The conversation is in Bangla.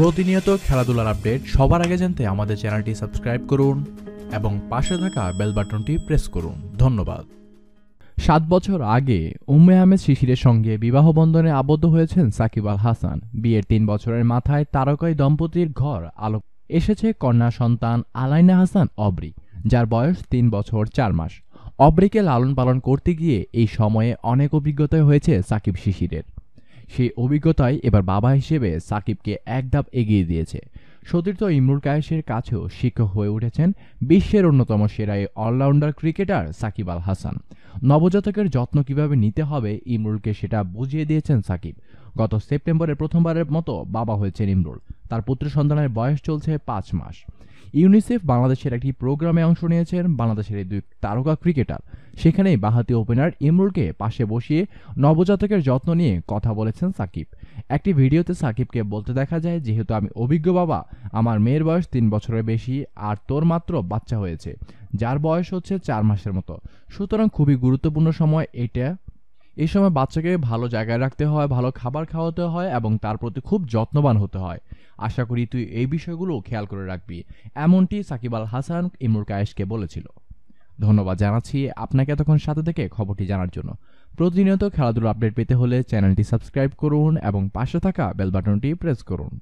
প্রতিনিয়ত খেলাধুলার আপডেট সবার আগে জানতে আমাদের চ্যানেলটি সাবস্ক্রাইব করুন এবং পাশে থাকা বেল বাটনটি প্রেস করুন ধন্যবাদ সাত বছর আগে উম্মে আহমেদ শিশিরের সঙ্গে বিবাহ বন্ধনে আবদ্ধ হয়েছেন সাকিব আল হাসান বিয়ের তিন বছরের মাথায় তারকাই দম্পতির ঘর আলো এসেছে কন্যা সন্তান আলাইনা হাসান অব্রি যার বয়স তিন বছর চার মাস অব্রিকে লালন পালন করতে গিয়ে এই সময়ে অনেক অভিজ্ঞতা হয়েছে সাকিব শিশিরের সেই অভিজ্ঞতাই এবার বাবা হিসেবে সাকিবকে এক ধাপ এগিয়ে দিয়েছে সতীর্থ ইমরুল কায়েসের কাছেও শিক্ষক হয়ে উঠেছেন বিশ্বের অন্যতম সেরা অলরাউন্ডার ক্রিকেটার সাকিব আল হাসান নবজাতকের যত্ন কিভাবে নিতে হবে ইমরুলকে সেটা বুঝিয়ে দিয়েছেন সাকিব গত সেপ্টেম্বরে প্রথমবারের মতো বাবা হয়েছেন ইমরুল তার পুত্র সন্তানের বয়স চলছে পাঁচ মাস ইউনিসেফ বাংলাদেশের একটি প্রোগ্রামে অংশ নিয়েছেন বাংলাদেশের এই দুই তারকা ক্রিকেটার সেখানেই বাহাতি ওপেনার ইমরুলকে পাশে বসিয়ে নবজাতকের যত্ন নিয়ে কথা বলেছেন সাকিব একটি ভিডিওতে সাকিবকে বলতে দেখা যায় যেহেতু আমি অভিজ্ঞ বাবা আমার মেয়ের বয়স তিন বছরের বেশি আর তোর মাত্র বাচ্চা হয়েছে যার বয়স হচ্ছে চার মাসের মতো সুতরাং খুবই গুরুত্বপূর্ণ সময় এটা এই সময় বাচ্চাকে ভালো জায়গায় রাখতে হয় ভালো খাবার খাওয়াতে হয় এবং তার প্রতি খুব যত্নবান হতে হয় আশা করি তুই এই বিষয়গুলো খেয়াল করে রাখবি এমনটি সাকিব আল হাসান ইমরুল কায়েশকে বলেছিল ধন্যবাদ জানাচ্ছি আপনাকে এতক্ষণ সাথে থেকে খবরটি জানার জন্য প্রতিনিয়ত খেলাধুলো আপডেট পেতে হলে চ্যানেলটি সাবস্ক্রাইব করুন এবং পাশে থাকা বেল বাটনটি প্রেস করুন